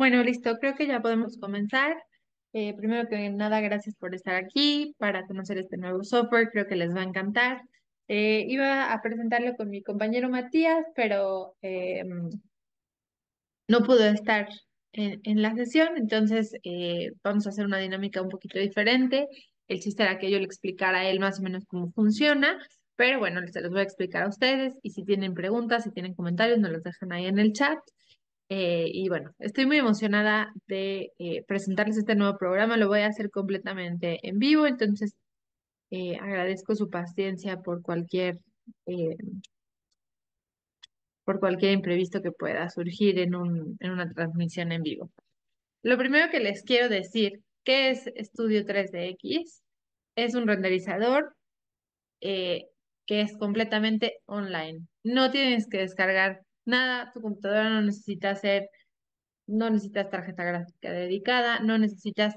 Bueno, listo, creo que ya podemos comenzar. Eh, primero que nada, gracias por estar aquí para conocer este nuevo software, creo que les va a encantar. Eh, iba a presentarlo con mi compañero Matías, pero eh, no pudo estar en, en la sesión, entonces vamos a hacer una dinámica un poquito diferente. El chiste era que yo le explicara a él más o menos cómo funciona, pero bueno, se los voy a explicar a ustedes y si tienen preguntas, si tienen comentarios, nos los dejan ahí en el chat. Eh, y bueno, estoy muy emocionada de eh, presentarles este nuevo programa. Lo voy a hacer completamente en vivo, entonces eh, agradezco su paciencia por cualquier, por cualquier imprevisto que pueda surgir en, en una transmisión en vivo. Lo primero que les quiero decir, ¿qué es Studio 3DX? Es un renderizador que es completamente online. No tienes que descargar nada, tu computadora no necesita ser, no necesitas tarjeta gráfica dedicada, no necesitas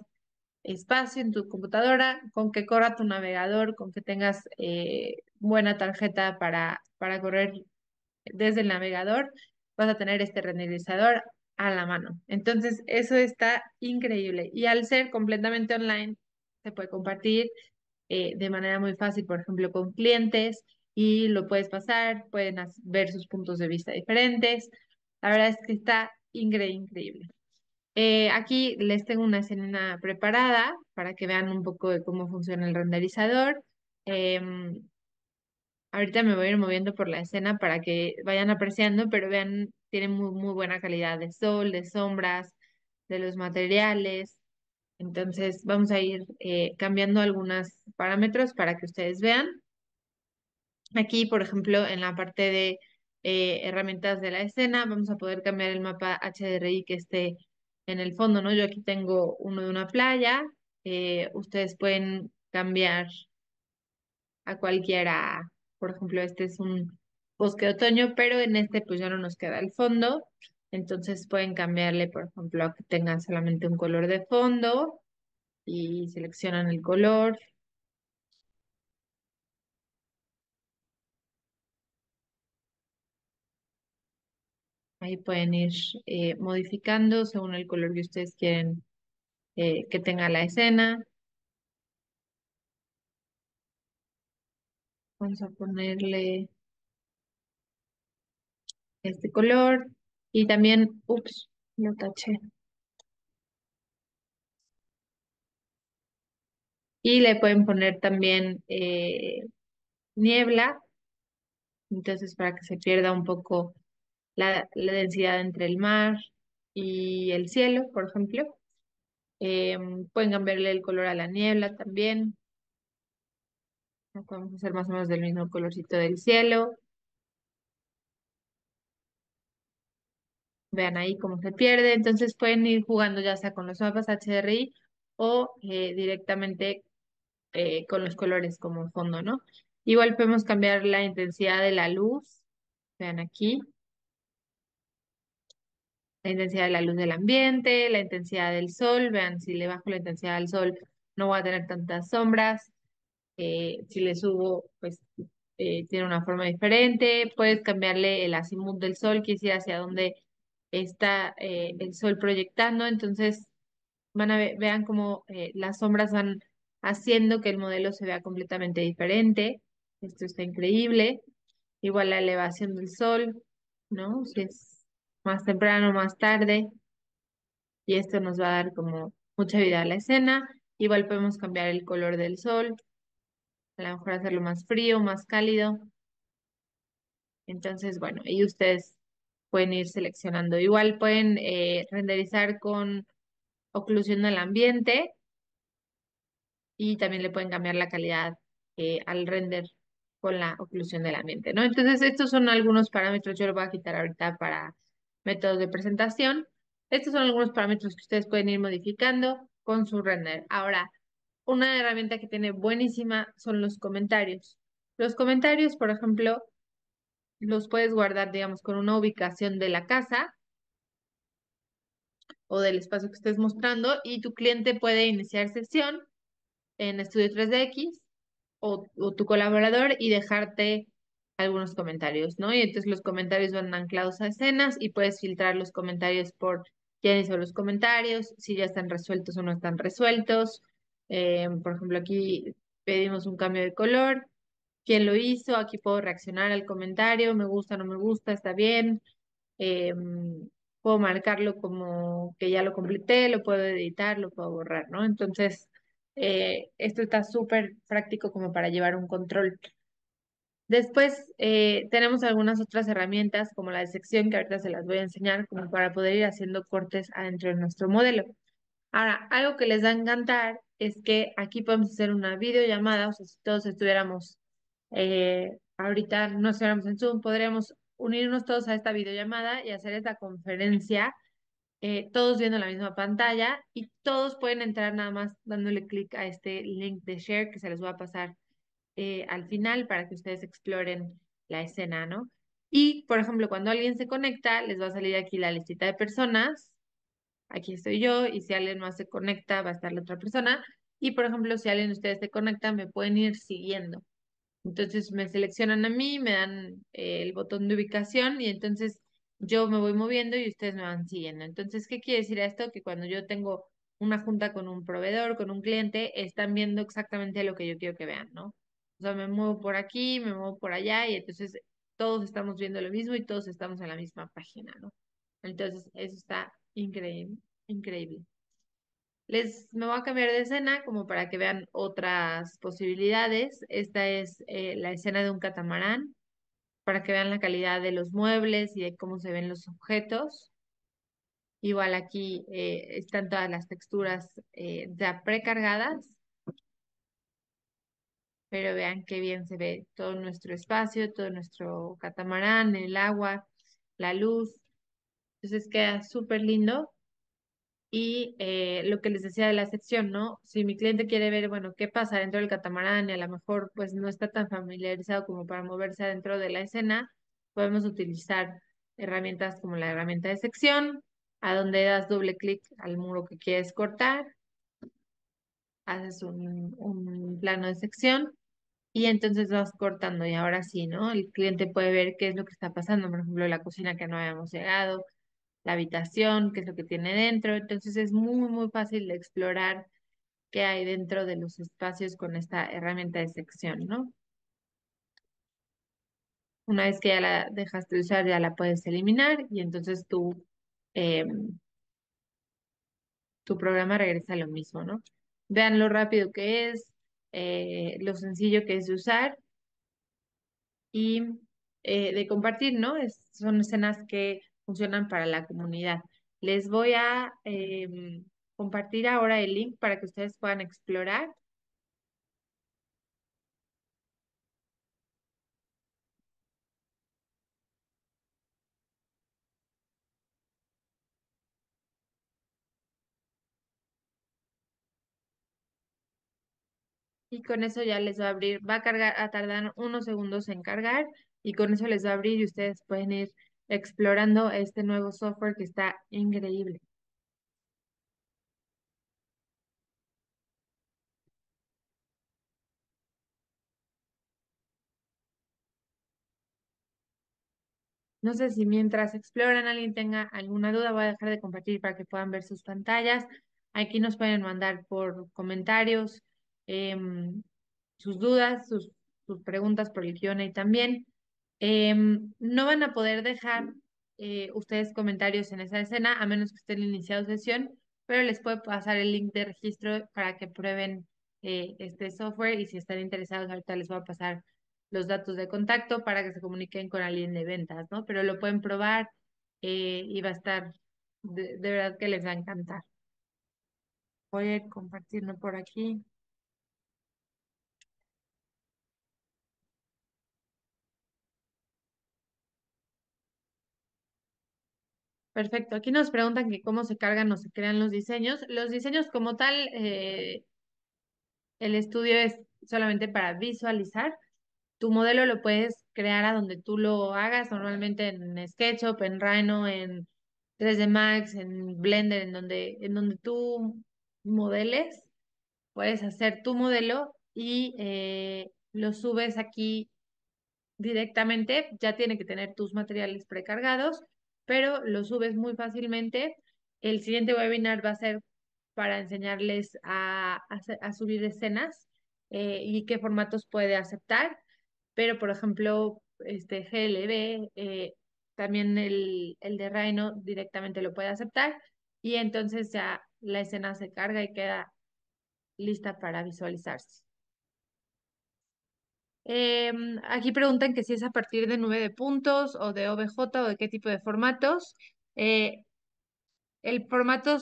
espacio en tu computadora, con que corra tu navegador, con que tengas eh, buena tarjeta para, para correr desde el navegador, vas a tener este renderizador a la mano. Entonces, eso está increíble. Y al ser completamente online, se puede compartir eh, de manera muy fácil, por ejemplo, con clientes, y lo puedes pasar, pueden ver sus puntos de vista diferentes. La verdad es que está increíble. Eh, aquí les tengo una escena preparada para que vean un poco de cómo funciona el renderizador. Em, ahorita me voy a ir moviendo por la escena para que vayan apreciando, pero vean, tiene muy, buena calidad de sol, de sombras, de los materiales. Entonces vamos a ir eh, cambiando algunos parámetros para que ustedes vean. Aquí, por ejemplo, en la parte de eh, herramientas de la escena, vamos a poder cambiar el mapa HDRI que esté en el fondo, ¿no? Yo aquí tengo uno de una playa, eh, ustedes pueden cambiar a cualquiera, por ejemplo, este es un bosque de otoño, pero en este pues ya no nos queda el fondo, entonces pueden cambiarle, por ejemplo, a que tengan solamente un color de fondo y seleccionan el color, Ahí pueden ir eh, modificando según el color que ustedes quieren eh, que tenga la escena. Vamos a ponerle este color y también, ups, lo taché. Y le pueden poner también eh, niebla, entonces para que se pierda un poco la, densidad entre el mar y el cielo, por ejemplo. Em, pueden cambiarle el color a la niebla también. podemos hacer más o menos del mismo colorcito del cielo. Vean ahí cómo se pierde. Entonces pueden ir jugando ya sea con los mapas HRI o eh, directamente eh, con los colores como fondo, ¿no? Igual podemos cambiar la intensidad de la luz. Vean aquí la intensidad de la luz del ambiente, la intensidad del sol, vean, si le bajo la intensidad del sol no voy a tener tantas sombras, eh, si le subo, pues eh, tiene una forma diferente, puedes cambiarle el azimut del sol, que es hacia donde está eh, el sol proyectando, entonces van a ver, vean cómo las sombras van haciendo que el modelo se vea completamente diferente, esto está increíble, igual la elevación del sol, ¿no? Si es más temprano, más tarde. Y esto nos va a dar como mucha vida a la escena. Igual podemos cambiar el color del sol, a lo mejor hacerlo más frío, más cálido. Entonces, bueno, y ustedes pueden ir seleccionando. Igual pueden eh, renderizar con oclusión del ambiente y también le pueden cambiar la calidad eh, al render con la oclusión del ambiente, ¿no? Entonces, estos son algunos parámetros. Yo lo voy a quitar ahorita para métodos de presentación. Estos son algunos parámetros que ustedes pueden ir modificando con su render. Ahora, una herramienta que tiene buenísima son los comentarios. Los comentarios, por ejemplo, los puedes guardar, digamos, con una ubicación de la casa o del espacio que estés mostrando y tu cliente puede iniciar sesión en Studio 3DX o, o tu colaborador y dejarte algunos comentarios, ¿no? Y entonces los comentarios van anclados a escenas y puedes filtrar los comentarios por quién hizo los comentarios, si ya están resueltos o no están resueltos. Eh, por ejemplo, aquí pedimos un cambio de color, quién lo hizo, aquí puedo reaccionar al comentario, me gusta, no me gusta, está bien. Em, puedo marcarlo como que ya lo completé, lo puedo editar, lo puedo borrar, ¿no? Entonces, eh, esto está súper práctico como para llevar un control Después eh, tenemos algunas otras herramientas como la de sección que ahorita se las voy a enseñar como para poder ir haciendo cortes adentro de nuestro modelo. Ahora, algo que les va a encantar es que aquí podemos hacer una videollamada, o sea, si todos estuviéramos eh, ahorita, no estuviéramos en Zoom, podríamos unirnos todos a esta videollamada y hacer esta conferencia, eh, todos viendo la misma pantalla y todos pueden entrar nada más dándole clic a este link de share que se les va a pasar eh, al final para que ustedes exploren la escena, ¿no? Y, por ejemplo, cuando alguien se conecta, les va a salir aquí la listita de personas. Aquí estoy yo y si alguien más se conecta, va a estar la otra persona. Y, por ejemplo, si alguien de ustedes se conecta, me pueden ir siguiendo. Entonces me seleccionan a mí, me dan eh, el botón de ubicación y entonces yo me voy moviendo y ustedes me van siguiendo. Entonces, ¿qué quiere decir esto? Que cuando yo tengo una junta con un proveedor, con un cliente, están viendo exactamente lo que yo quiero que vean, ¿no? O sea, me muevo por aquí, me muevo por allá y entonces todos estamos viendo lo mismo y todos estamos en la misma página, ¿no? Entonces, eso está increíble, increíble. Les, me voy a cambiar de escena como para que vean otras posibilidades. Esta es eh, la escena de un catamarán, para que vean la calidad de los muebles y de cómo se ven los objetos. Igual aquí eh, están todas las texturas eh, ya precargadas pero vean qué bien se ve todo nuestro espacio, todo nuestro catamarán, el agua, la luz. Entonces queda súper lindo. Y eh, lo que les decía de la sección, ¿no? Si mi cliente quiere ver, bueno, qué pasa dentro del catamarán y a lo mejor pues no está tan familiarizado como para moverse adentro de la escena, podemos utilizar herramientas como la herramienta de sección, a donde das doble clic al muro que quieres cortar, haces un, un plano de sección y entonces vas cortando y ahora sí, ¿no? El cliente puede ver qué es lo que está pasando, por ejemplo, la cocina que no habíamos llegado, la habitación, qué es lo que tiene dentro, entonces es muy, muy fácil de explorar qué hay dentro de los espacios con esta herramienta de sección, ¿no? Una vez que ya la dejaste de usar, ya la puedes eliminar y entonces em, tu programa regresa a lo mismo, ¿no? Vean lo rápido que es, eh, lo sencillo que es de usar y eh, de compartir, ¿no? son escenas que funcionan para la comunidad. Les voy a em, compartir ahora el link para que ustedes puedan explorar y con eso ya les va a abrir, va a cargar, a tardar unos segundos en cargar y con eso les va a abrir y ustedes pueden ir explorando este nuevo software que está increíble. No sé si mientras exploran alguien tenga alguna duda, voy a dejar de compartir para que puedan ver sus pantallas. Aquí nos pueden mandar por comentarios, Em, sus dudas, sus, preguntas por el también. Em, no van a poder dejar eh, ustedes comentarios en esa escena, a menos que estén iniciado sesión, pero les puedo pasar el link de registro para que prueben eh, este software y si están interesados, ahorita les voy a pasar los datos de contacto para que se comuniquen con alguien de ventas, ¿no? Pero lo pueden probar eh, y va a estar, de, de verdad que les va a encantar. Voy a compartirlo por aquí. Perfecto. Aquí nos preguntan que cómo se cargan o se crean los diseños. Los diseños como tal, eh, el estudio es solamente para visualizar. Tu modelo lo puedes crear a donde tú lo hagas, normalmente en SketchUp, en Rhino, en 3D Max, en Blender, en donde, en donde tú modeles, puedes hacer tu modelo y eh, lo subes aquí directamente. Ya tiene que tener tus materiales precargados pero lo subes muy fácilmente. El siguiente webinar va a ser para enseñarles a, subir escenas eh, y qué formatos puede aceptar, pero por ejemplo, este GLB, eh, también el, el de Rhino directamente lo puede aceptar y entonces ya la escena se carga y queda lista para visualizarse. Em, aquí preguntan que si es a partir de nube de puntos o de OBJ o de qué tipo de formatos. Eh, el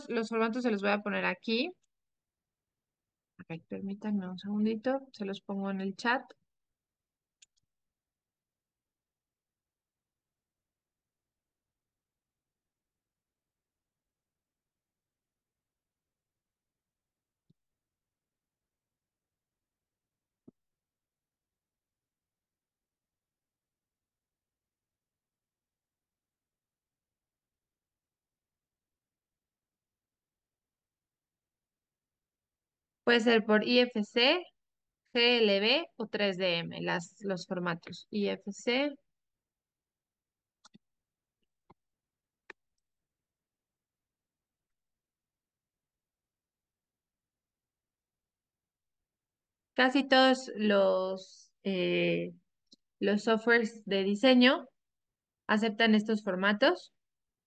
los formatos se los voy a poner aquí. permítanme un segundito, se los pongo en el chat. Puede ser por IFC, GLB o 3DM, las, los formatos. IFC. Casi todos los, eh, los softwares de diseño aceptan estos formatos.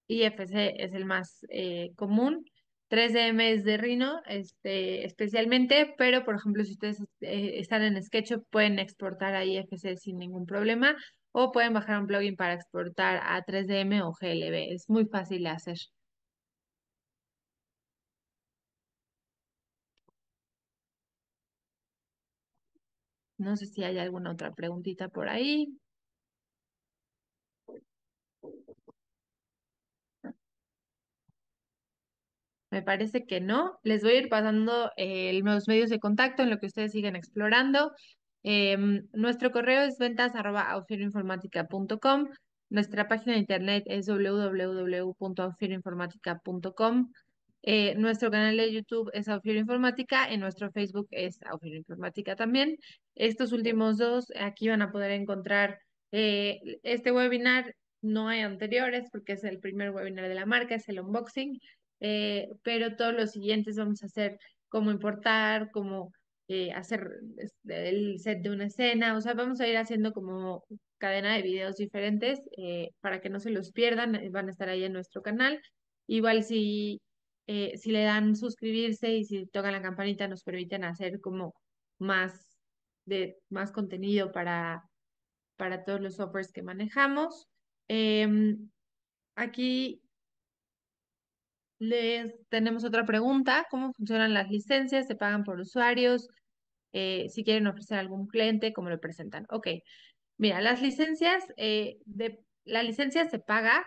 IFC es el más eh, común, 3DM es de Rhino, este, especialmente, pero por ejemplo, si ustedes eh, están en SketchUp, pueden exportar a IFC sin ningún problema o pueden bajar un plugin para exportar a 3DM o GLB. Es muy fácil de hacer. No sé si hay alguna otra preguntita por ahí. Me parece que no. Les voy a ir pasando eh, los medios de contacto en lo que ustedes siguen explorando. Em, nuestro correo es ventas Nuestra página de internet es www.aufirinformática.com. Eh, nuestro canal de YouTube es Auxilio Informática y nuestro Facebook es Auxilio también. Estos últimos dos, aquí van a poder encontrar eh, este webinar. No hay anteriores porque es el primer webinar de la marca, es el unboxing. Eh, pero todos los siguientes vamos a hacer cómo importar, cómo eh, hacer este, el set de una escena, o sea, vamos a ir haciendo como cadena de videos diferentes eh, para que no se los pierdan, van a estar ahí en nuestro canal. Igual si, si le dan suscribirse y si tocan la campanita nos permiten hacer como más, de, más contenido para, para todos los softwares que manejamos. Em, aquí les tenemos otra pregunta, ¿cómo funcionan las licencias? ¿Se pagan por usuarios? Eh, si quieren ofrecer algún cliente, ¿cómo lo presentan? Ok, mira, las licencias, eh, de, la licencia se paga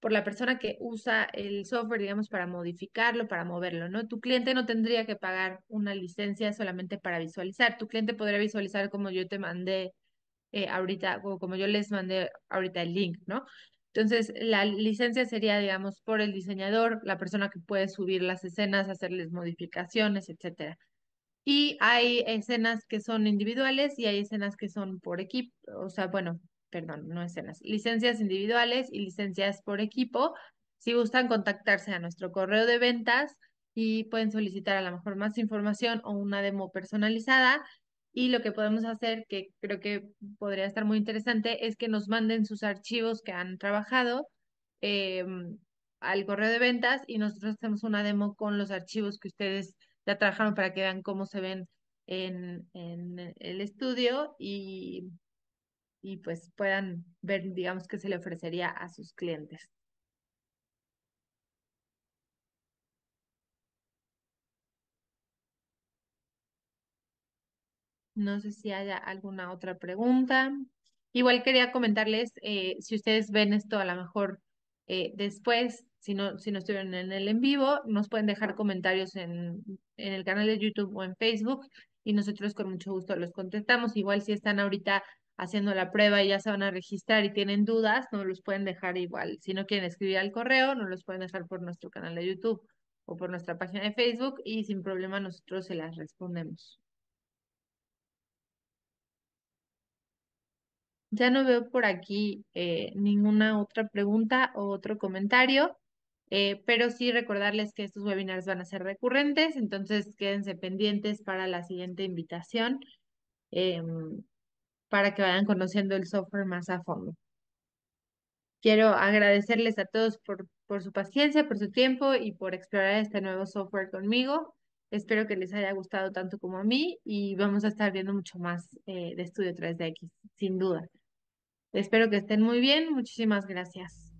por la persona que usa el software, digamos, para modificarlo, para moverlo, ¿no? Tu cliente no tendría que pagar una licencia solamente para visualizar. Tu cliente podría visualizar como yo te mandé eh, ahorita, como yo les mandé ahorita el link, ¿no? Entonces, la licencia sería, digamos, por el diseñador, la persona que puede subir las escenas, hacerles modificaciones, etcétera. Y hay escenas que son individuales y hay escenas que son por equipo, o sea, bueno, perdón, no escenas, licencias individuales y licencias por equipo. Si gustan contactarse a nuestro correo de ventas y pueden solicitar a lo mejor más información o una demo personalizada y lo que podemos hacer, que creo que podría estar muy interesante, es que nos manden sus archivos que han trabajado em, al correo de ventas y nosotros hacemos una demo con los archivos que ustedes ya trabajaron para que vean cómo se ven en, el estudio y, y pues puedan ver, digamos, qué se le ofrecería a sus clientes. No sé si haya alguna otra pregunta. Igual quería comentarles, eh, si ustedes ven esto a lo mejor eh, después, si no, si no estuvieron en el en vivo, nos pueden dejar comentarios en, en el canal de YouTube o en Facebook y nosotros con mucho gusto los contestamos. Igual si están ahorita haciendo la prueba y ya se van a registrar y tienen dudas, nos los pueden dejar igual. Si no quieren escribir al correo, nos los pueden dejar por nuestro canal de YouTube o por nuestra página de Facebook y sin problema nosotros se las respondemos. Ya no veo por aquí eh, ninguna otra pregunta o otro comentario, eh, pero sí recordarles que estos webinars van a ser recurrentes, entonces quédense pendientes para la siguiente invitación eh, para que vayan conociendo el software más a fondo. Quiero agradecerles a todos por, su paciencia, por su tiempo y por explorar este nuevo software conmigo. Espero que les haya gustado tanto como a mí y vamos a estar viendo mucho más de Estudio 3DX, sin duda. Espero que estén muy bien. Muchísimas gracias.